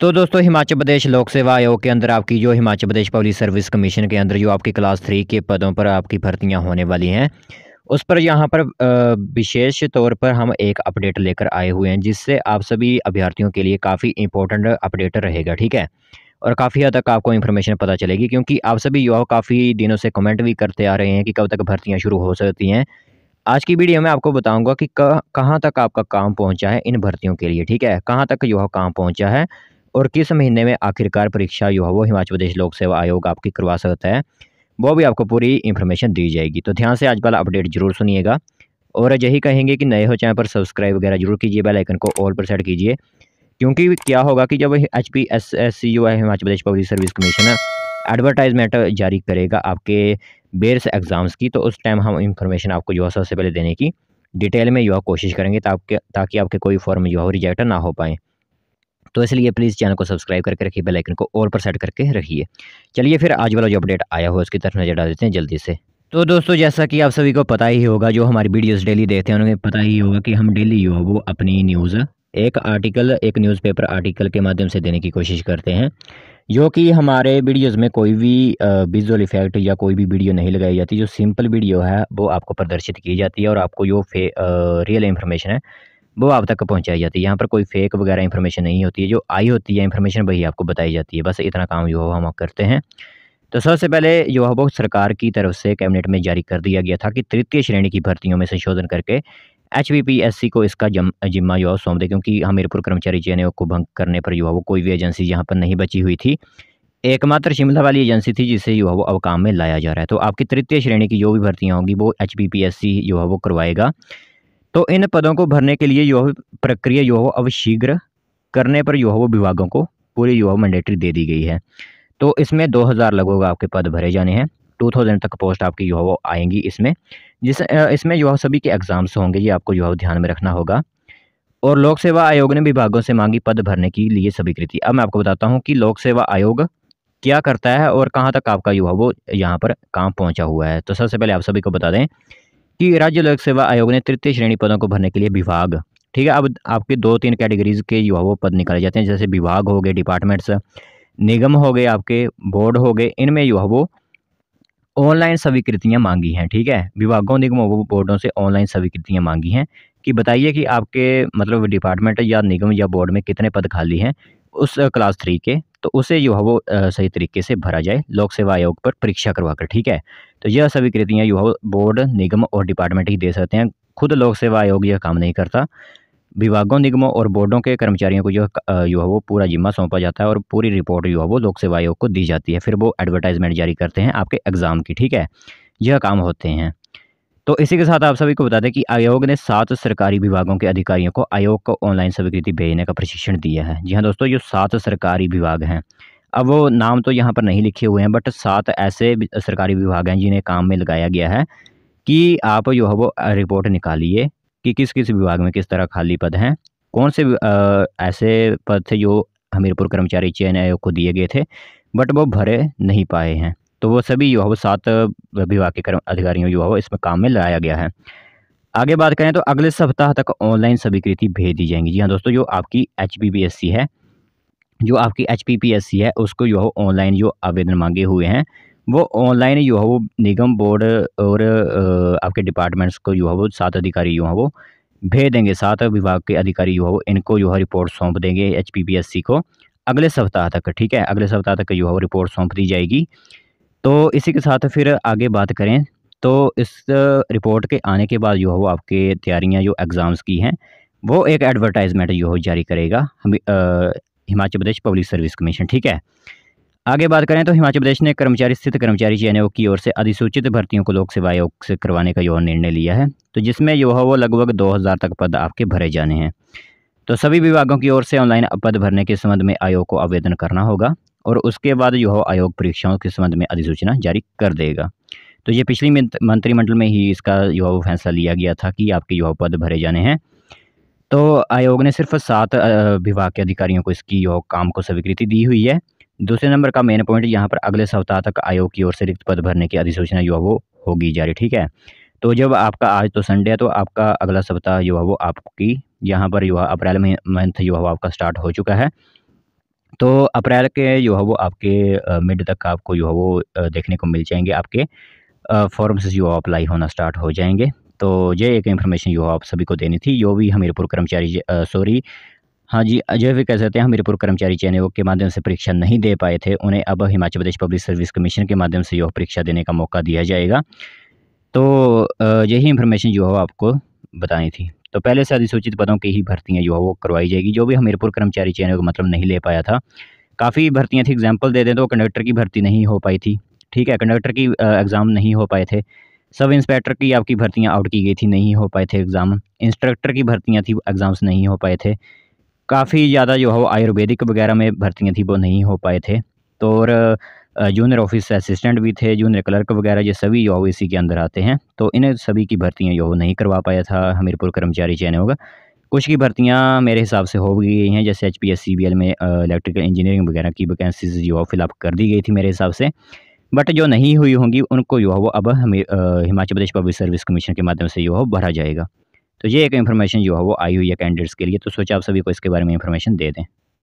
तो दोस्तों हिमाचल प्रदेश लोक सेवा आयोग के अंदर आपकी जो Himachal Pradesh public service commission के अंदर जो आपकी क्लास थ्री के पदों पर आपकी भर्तियां होने वाली हैं उस पर यहाँ पर विशेष तौर पर हम एक अपडेट लेकर आए हुए हैं जिससे आप सभी अभ्यर्थियों के लिए काफ़ी इंपॉर्टेंट अपडेट रहेगा ठीक है और काफ़ी हद तक आपको इन्फॉर्मेशन पता चलेगी क्योंकि आप सभी युवा काफ़ी दिनों से कमेंट भी करते आ रहे हैं कि कब तक भर्तियाँ शुरू हो सकती हैं आज की वीडियो में आपको बताऊँगा कि कहाँ तक आपका काम पहुँचा है इन भर्तियों के लिए ठीक है कहाँ तक युवा काम पहुँचा है और किस महीने में आखिरकार परीक्षा जो है वो हिमाचल प्रदेश लोक सेवा आयोग आपकी करवा सकता है वो भी आपको पूरी इन्फॉर्मेशन दी जाएगी तो ध्यान से आज वाला अपडेट जरूर सुनिएगा और यही कहेंगे कि नए हो चैनल पर सब्सक्राइब वगैरह जरूर कीजिए बेल आइकन को ऑल पर सेट कीजिए क्योंकि क्या होगा कि जब H P S S C जो है Himachal Pradesh public service commission advertisement जारी करेगा आपके बेर्स एग्ज़ाम्स की तो उस टाइम हम इन्फॉर्मेशन आपको जो है सबसे पहले देने की डिटेल में जो कोशिश करेंगे ताकि ताकि आपके कोई फॉर्म जो है रिजेक्ट ना हो पाएँ तो इसलिए प्लीज़ चैनल को सब्सक्राइब करके रखिए बेल आइकन को और पर सेट करके रखिए चलिए फिर आज वाला जो अपडेट आया हुआ उसकी तरफ नज़र डाल देते हैं जल्दी से तो दोस्तों जैसा कि आप सभी को पता ही होगा जो हमारी वीडियोस डेली देखते हैं उन्हें पता ही होगा कि हम डेली जो वो अपनी न्यूज़ एक आर्टिकल एक न्यूज़पेपर आर्टिकल के माध्यम से देने की कोशिश करते हैं जो कि हमारे वीडियोस में कोई भी विजुअल इफेक्ट या कोई भी वीडियो नहीं लगाई जाती जो सिंपल वीडियो है वो आपको प्रदर्शित की जाती है और आपको जो रियल इन्फॉर्मेशन है वो आप तक पहुँचाई जाती है यहाँ पर कोई फेक वगैरह इन्फॉर्मेशन नहीं होती है जो आई होती है इन्फॉर्मेशन वही आपको बताई जाती है बस इतना काम जो हम करते हैं तो सबसे पहले जो है वो सरकार की तरफ से कैबिनेट में जारी कर दिया गया था कि तृतीय श्रेणी की भर्तियों में संशोधन करके एच को इसका जिम्मा जो है सौंप दे क्योंकि हमीरपुर कर्मचारी चयन को भंग करने पर जो है वो कोई भी एजेंसी यहाँ पर नहीं बची हुई थी एकमात्र शिमला वाली एजेंसी थी जिसे जो है वो अब काम में लाया जा रहा है तो आपकी तृतीय श्रेणी की जो भी भर्तियाँ होंगी वो एच जो है वो करवाएगा तो इन पदों को भरने के लिए युवा प्रक्रिया यो हो अवशीघ्र करने पर यो वो विभागों को पूरी यो मैंडेटरी दे दी गई है तो इसमें 2000 लगभग आपके पद भरे जाने हैं 2000 तक पोस्ट आपकी यो आएंगी इसमें जिस इसमें यो सभी के एग्ज़ाम्स होंगे ये आपको यो ध्यान में रखना होगा और लोक सेवा आयोग ने विभागों से मांगी पद भरने के लिए स्वीकृति अब मैं आपको बताता हूँ कि लोक सेवा आयोग क्या करता है और कहाँ तक आपका युवा वो यहाँ पर काम पहुँचा हुआ है तो सबसे पहले आप सभी को बता दें कि राज्य लोक सेवा आयोग ने तृतीय श्रेणी पदों को भरने के लिए विभाग ठीक है अब आपके दो तीन कैटेगरीज के जो वो पद निकाले जाते हैं जैसे विभाग हो गए डिपार्टमेंट्स निगम हो गए आपके बोर्ड हो गए इनमें जो है वो ऑनलाइन स्वीकृतियाँ मांगी हैं ठीक है विभागों निगमों वो बोर्डों से ऑनलाइन स्वीकृतियाँ मांगी हैं कि बताइए कि आपके मतलब डिपार्टमेंट या निगम या बोर्ड में कितने पद खाली हैं उस क्लास थ्री के तो उसे जो है वो सही तरीके से भरा जाए लोक सेवा आयोग पर परीक्षा करवा कर ठीक है तो यह सभी कृतियाँ जो है बोर्ड निगम और डिपार्टमेंट ही दे सकते हैं खुद लोक सेवा आयोग यह काम नहीं करता विभागों निगमों और बोर्डों के कर्मचारियों को जो जो है वो पूरा जिम्मा सौंपा जाता है और पूरी रिपोर्ट जो है वो लोक सेवा आयोग को दी जाती है फिर वो एडवर्टाइजमेंट जारी करते हैं आपके एग्ज़ाम की ठीक है यह काम होते हैं तो इसी के साथ आप सभी को बता दें कि आयोग ने सात सरकारी विभागों के अधिकारियों को आयोग को ऑनलाइन स्वीकृति भेजने का प्रशिक्षण दिया है जी हाँ दोस्तों जो सात सरकारी विभाग हैं अब वो नाम तो यहाँ पर नहीं लिखे हुए हैं बट सात ऐसे सरकारी विभाग हैं जिन्हें काम में लगाया गया है कि आप जो है वो रिपोर्ट निकालिए कि किस किस विभाग में किस तरह खाली पद हैं कौन से ऐसे पद थे जो हमीरपुर कर्मचारी चयन आयोग को दिए गए थे बट वो भरे नहीं पाए हैं तो वो सभी युवा वो सात विभाग के कर्म अधिकारियों युवा वो इसमें काम में लाया गया है आगे बात करें तो अगले सप्ताह तक ऑनलाइन स्वीकृति भेज दी जाएंगी जी हाँ दोस्तों जो आपकी एच है जो आपकी एच है उसको जो ऑनलाइन जो आवेदन मांगे हुए हैं वो ऑनलाइन जो है वो निगम बोर्ड और आपके डिपार्टमेंट्स को जो है वो सात अधिकारी जो है वो भेज देंगे सात विभाग के अधिकारी जो है वो इनको जो है रिपोर्ट सौंप देंगे एच को अगले सप्ताह तक ठीक है अगले सप्ताह तक जो है वो रिपोर्ट सौंप दी जाएगी तो इसी के साथ फिर आगे बात करें तो इस रिपोर्ट के आने के बाद जो हो आपके तैयारियां जो एग्ज़ाम्स की हैं वो एक एडवर्टाइजमेंट जो हो जारी करेगा हम Himachal Pradesh public service commission ठीक है आगे बात करें तो हिमाचल प्रदेश ने कर्मचारी स्थित कर्मचारी चयन आयोग की ओर से अधिसूचित भर्तियों को लोक सेवा आयोग से करवाने का जो निर्णय लिया है तो जिसमें जो है वो लगभग 2000 तक पद आपके भरे जाने हैं तो सभी विभागों की ओर से ऑनलाइन पद भरने के संबंध में आयोग को आवेदन करना होगा और उसके बाद जो आयोग परीक्षाओं के संबंध में अधिसूचना जारी कर देगा तो ये पिछली मंत्रिमंडल में ही इसका जो है वो फैसला लिया गया था कि आपके युवा पद भरे जाने हैं तो आयोग ने सिर्फ सात विभाग के अधिकारियों को इसकी जो काम को स्वीकृति दी हुई है दूसरे नंबर का मेन पॉइंट यहाँ पर अगले सप्ताह तक आयोग की ओर से रिक्त पद भरने की अधिसूचना जो है वो होगी जारी ठीक है तो जब आपका आज तो संडे है तो आपका अगला सप्ताह जो है वो आपकी यहाँ पर जो अप्रैल मंथ जो है वो आपका स्टार्ट हो चुका है तो अप्रैल के जो है वो आपके मिड तक आपको जो है वो देखने को मिल जाएंगे आपके फॉर्म्स जो अप्लाई होना स्टार्ट हो जाएंगे तो ये एक इन्फॉर्मेशन जो आप सभी को देनी थी जो भी हमीरपुर कर्मचारी सॉरी हाँ जी अजय भी कह सकते हैं हमीरपुर कर्मचारी चयन आयोग के माध्यम से परीक्षा नहीं दे पाए थे उन्हें अब Himachal Pradesh public service commission के माध्यम से यह परीक्षा देने का मौका दिया जाएगा तो यही इन्फॉर्मेशन जो है आपको बतानी थी तो पहले से अधिसूचित पदों की ही भर्तियाँ जो है वो करवाई जाएगी जो भी हमीरपुर कर्मचारी चयन का मतलब नहीं ले पाया था काफ़ी भर्तियाँ थी एग्जाम्पल दे दें तो कंडक्टर की भर्ती नहीं हो पाई थी ठीक है कंडक्टर की एग्ज़ाम नहीं हो पाए थे सब इंस्पेक्टर की आपकी भर्तियाँ आउट की गई थी नहीं हो पाए थे एग्ज़ाम इंस्ट्रक्टर की भर्तियाँ थी एग्ज़ाम्स नहीं हो पाए थे काफ़ी ज़्यादा जो है वो आयुर्वेदिक वगैरह में भर्तियाँ थी वो नहीं हो पाए थे तो और जूनियर ऑफिस असिस्टेंट भी थे जूनियर क्लर्क वगैरह ये सभी यो इसी के अंदर आते हैं तो इन्हें सभी की भर्तियाँ यो नहीं करवा पाया था हमीरपुर कर्मचारी चयन होगा कुछ की भर्तियाँ मेरे हिसाब से हो गई हैं जैसे H P S C B L में इलेक्ट्रिकल इंजीनियरिंग वगैरह की वैकेंसीज जो फिलअप कर दी गई थी मेरे हिसाब से बट जो नहीं हुई होंगी उनको जो है वो अब Himachal Pradesh public service commission के माध्यम से जो भरा जाएगा तो ये एक इन्फॉर्मेशन जो है वो आई हुई है कैंडिडेट्स के लिए तो सोचा आप सभी को इसके बारे में इन्फॉर्मेशन दे दें